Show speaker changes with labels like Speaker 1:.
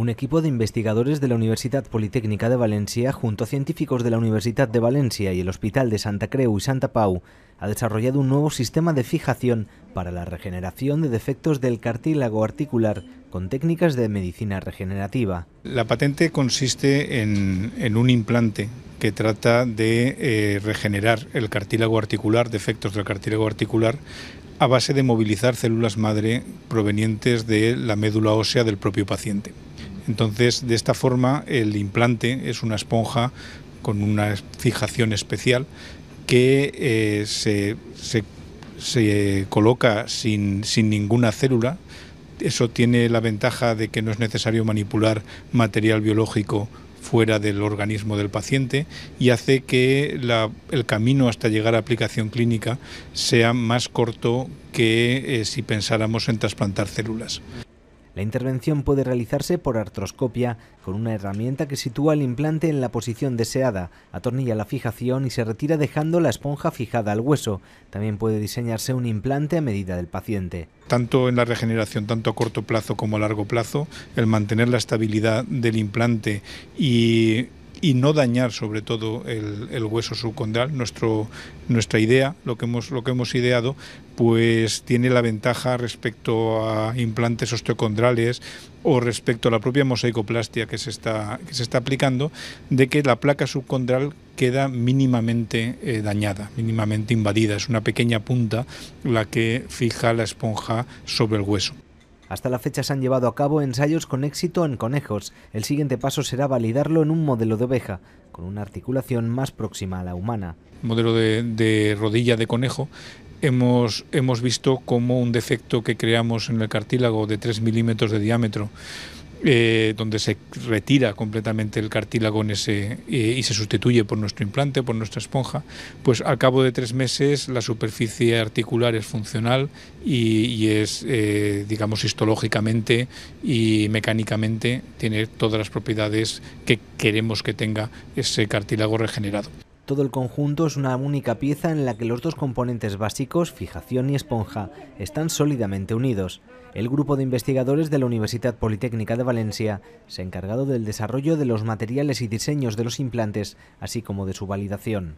Speaker 1: Un equipo de investigadores de la Universidad Politécnica de Valencia, junto a científicos de la Universidad de Valencia y el Hospital de Santa Creu y Santa Pau, ha desarrollado un nuevo sistema de fijación para la regeneración de defectos del cartílago articular con técnicas de medicina regenerativa.
Speaker 2: La patente consiste en, un implante que trata de eh, regenerar el cartílago articular, defectos del cartílago articular, a base de movilizar células madre provenientes de la médula ósea del propio paciente. Entonces, de esta forma, el implante es una esponja con una fijación especial que eh, se, coloca sin, ninguna célula, eso tiene la ventaja de que no es necesario manipular material biológico fuera del organismo del paciente y hace que el camino hasta llegar a aplicación clínica sea más corto que eh, si pensáramos en trasplantar células.
Speaker 1: La intervención puede realizarse por artroscopia con una herramienta que sitúa el implante en la posición deseada, atornilla la fijación y se retira dejando la esponja fijada al hueso. También puede diseñarse un implante a medida del
Speaker 2: paciente. Tanto en la regeneración, tanto a corto plazo como a largo plazo, el mantener la estabilidad del implante y y no dañar sobre todo el, hueso subcondral. nuestra idea, lo que, hemos, lo que hemos ideado, pues tiene la ventaja respecto a implantes osteocondrales o respecto a la propia mosaicoplastia que se está, que se está aplicando, de que la placa subcondral queda mínimamente eh, dañada, mínimamente invadida. Es una pequeña punta la que fija la esponja sobre el hueso.
Speaker 1: Hasta la fecha se han llevado a cabo ensayos con éxito en conejos. El siguiente paso será validarlo en un modelo de oveja, con una articulación más próxima a la humana.
Speaker 2: Modelo de, rodilla de conejo Hemos, hemos, visto cómo un defecto que creamos en el cartílago de 3 milímetros de diámetro eh, donde se retira completamente el cartílago eh, y se sustituye por nuestro implante, por nuestra esponja, pues al cabo de tres meses la superficie articular es funcional y, es, eh, digamos, histológicamente y mecánicamente tiene todas las propiedades que queremos que tenga ese cartílago regenerado.
Speaker 1: Todo el conjunto es una única pieza en la que los dos componentes básicos, fijación y esponja, están sólidamente unidos. El grupo de investigadores de la Universidad Politécnica de Valencia se ha encargado del desarrollo de los materiales y diseños de los implantes, así como de su validación.